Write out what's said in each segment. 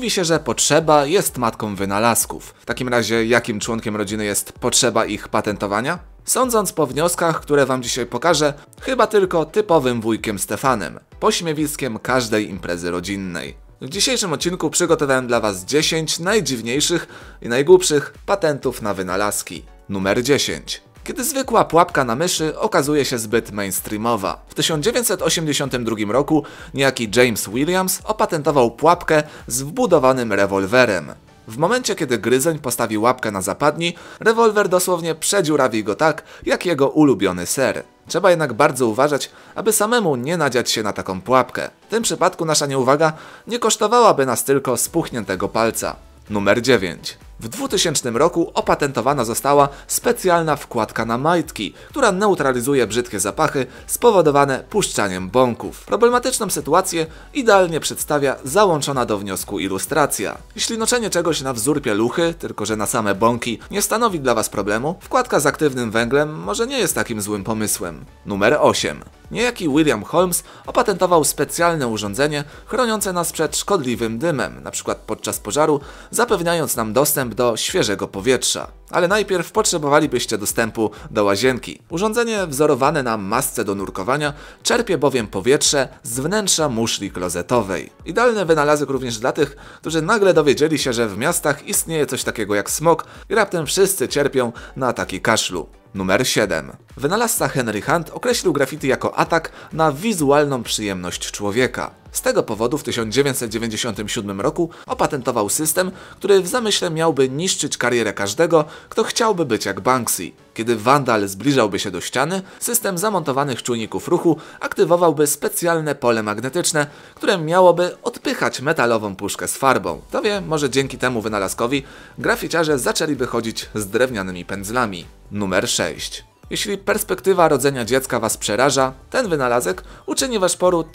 mówi się, że potrzeba jest matką wynalazków. W takim razie jakim członkiem rodziny jest potrzeba ich patentowania? Sądząc po wnioskach, które wam dzisiaj pokażę, chyba tylko typowym wujkiem Stefanem, pośmiewiskiem każdej imprezy rodzinnej. W dzisiejszym odcinku przygotowałem dla Was 10 najdziwniejszych i najgłupszych patentów na wynalazki. Numer 10 kiedy zwykła pułapka na myszy okazuje się zbyt mainstreamowa. W 1982 roku niejaki James Williams opatentował pułapkę z wbudowanym rewolwerem. W momencie, kiedy gryzeń postawił łapkę na zapadni, rewolwer dosłownie przedziurawi go tak, jak jego ulubiony ser. Trzeba jednak bardzo uważać, aby samemu nie nadziać się na taką pułapkę. W tym przypadku nasza nieuwaga nie kosztowałaby nas tylko spuchniętego palca. Numer 9. W 2000 roku opatentowana została specjalna wkładka na majtki, która neutralizuje brzydkie zapachy spowodowane puszczaniem bąków. Problematyczną sytuację idealnie przedstawia załączona do wniosku ilustracja. Jeśli noszenie czegoś na wzór pieluchy, tylko że na same bąki, nie stanowi dla Was problemu, wkładka z aktywnym węglem może nie jest takim złym pomysłem. Numer 8. Niejaki William Holmes opatentował specjalne urządzenie chroniące nas przed szkodliwym dymem, np. podczas pożaru, zapewniając nam dostęp do świeżego powietrza. Ale najpierw potrzebowalibyście dostępu do łazienki. Urządzenie wzorowane na masce do nurkowania czerpie bowiem powietrze z wnętrza muszli klozetowej. Idealny wynalazek również dla tych, którzy nagle dowiedzieli się, że w miastach istnieje coś takiego jak smog i raptem wszyscy cierpią na ataki kaszlu. Numer 7. Wynalazca Henry Hunt określił graffiti jako atak na wizualną przyjemność człowieka. Z tego powodu w 1997 roku opatentował system, który w zamyśle miałby niszczyć karierę każdego, kto chciałby być jak Banksy. Kiedy wandal zbliżałby się do ściany, system zamontowanych czujników ruchu aktywowałby specjalne pole magnetyczne, które miałoby odpychać metalową puszkę z farbą. To wie, może dzięki temu wynalazkowi graficiarze zaczęliby chodzić z drewnianymi pędzlami. Numer 6. Jeśli perspektywa rodzenia dziecka Was przeraża, ten wynalazek uczyni Wasz poród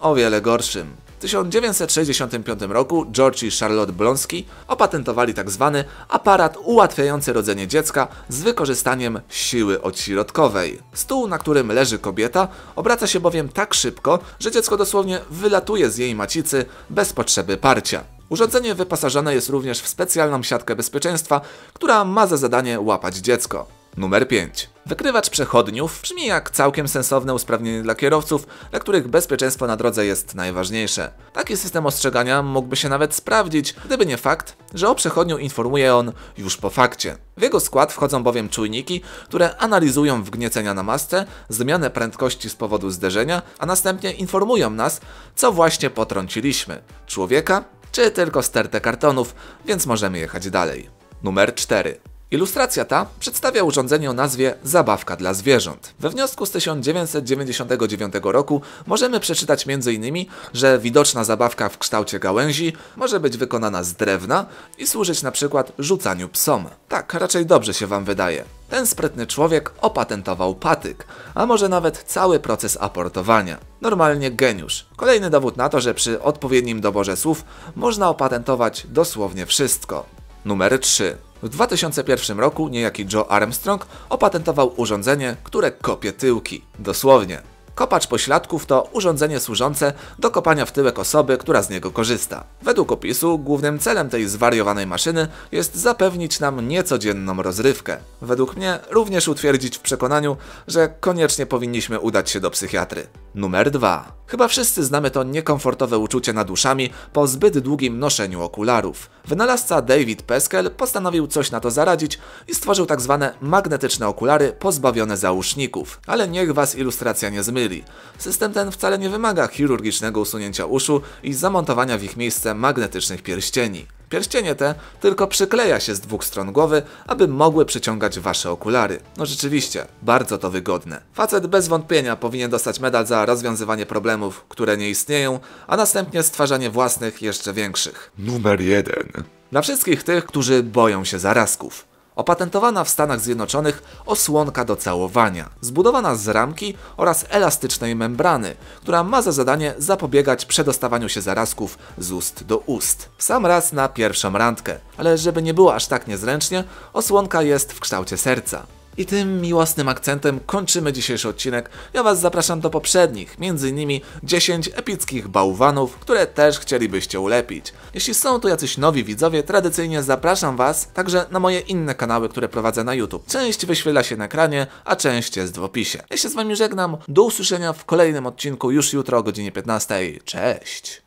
o wiele gorszym. W 1965 roku George i Charlotte Blonski opatentowali tzw. Tak aparat ułatwiający rodzenie dziecka z wykorzystaniem siły odśrodkowej. Stół, na którym leży kobieta, obraca się bowiem tak szybko, że dziecko dosłownie wylatuje z jej macicy bez potrzeby parcia. Urządzenie wyposażone jest również w specjalną siatkę bezpieczeństwa, która ma za zadanie łapać dziecko. Numer 5. Wykrywacz przechodniów brzmi jak całkiem sensowne usprawnienie dla kierowców, dla których bezpieczeństwo na drodze jest najważniejsze. Taki system ostrzegania mógłby się nawet sprawdzić, gdyby nie fakt, że o przechodniu informuje on już po fakcie. W jego skład wchodzą bowiem czujniki, które analizują wgniecenia na masce, zmianę prędkości z powodu zderzenia, a następnie informują nas, co właśnie potrąciliśmy. Człowieka czy tylko stertę kartonów, więc możemy jechać dalej. Numer 4. Ilustracja ta przedstawia urządzenie o nazwie Zabawka dla zwierząt. We wniosku z 1999 roku możemy przeczytać m.in., że widoczna zabawka w kształcie gałęzi może być wykonana z drewna i służyć na przykład rzucaniu psom. Tak, raczej dobrze się wam wydaje. Ten sprytny człowiek opatentował patyk, a może nawet cały proces aportowania. Normalnie geniusz. Kolejny dowód na to, że przy odpowiednim doborze słów można opatentować dosłownie wszystko. Numer 3. W 2001 roku niejaki Joe Armstrong opatentował urządzenie, które kopie tyłki. Dosłownie. Kopacz pośladków to urządzenie służące do kopania w tyłek osoby, która z niego korzysta. Według opisu głównym celem tej zwariowanej maszyny jest zapewnić nam niecodzienną rozrywkę. Według mnie również utwierdzić w przekonaniu, że koniecznie powinniśmy udać się do psychiatry. Numer 2. Chyba wszyscy znamy to niekomfortowe uczucie nad uszami po zbyt długim noszeniu okularów. Wynalazca David Peskel postanowił coś na to zaradzić i stworzył tak zwane magnetyczne okulary pozbawione zauszników. Ale niech was ilustracja nie zmyli. System ten wcale nie wymaga chirurgicznego usunięcia uszu i zamontowania w ich miejsce magnetycznych pierścieni. Pierścienie te tylko przykleja się z dwóch stron głowy, aby mogły przyciągać wasze okulary. No rzeczywiście, bardzo to wygodne. Facet bez wątpienia powinien dostać medal za rozwiązywanie problemów, które nie istnieją, a następnie stwarzanie własnych, jeszcze większych. Numer jeden. Dla wszystkich tych, którzy boją się zarazków. Opatentowana w Stanach Zjednoczonych osłonka do całowania, zbudowana z ramki oraz elastycznej membrany, która ma za zadanie zapobiegać przedostawaniu się zarazków z ust do ust. W sam raz na pierwszą randkę, ale żeby nie było aż tak niezręcznie, osłonka jest w kształcie serca. I tym miłosnym akcentem kończymy dzisiejszy odcinek. Ja Was zapraszam do poprzednich, m.in. 10 epickich bałwanów, które też chcielibyście ulepić. Jeśli są tu jacyś nowi widzowie, tradycyjnie zapraszam Was także na moje inne kanały, które prowadzę na YouTube. Część wyświetla się na ekranie, a część jest w opisie. Ja się z Wami żegnam, do usłyszenia w kolejnym odcinku już jutro o godzinie 15. Cześć!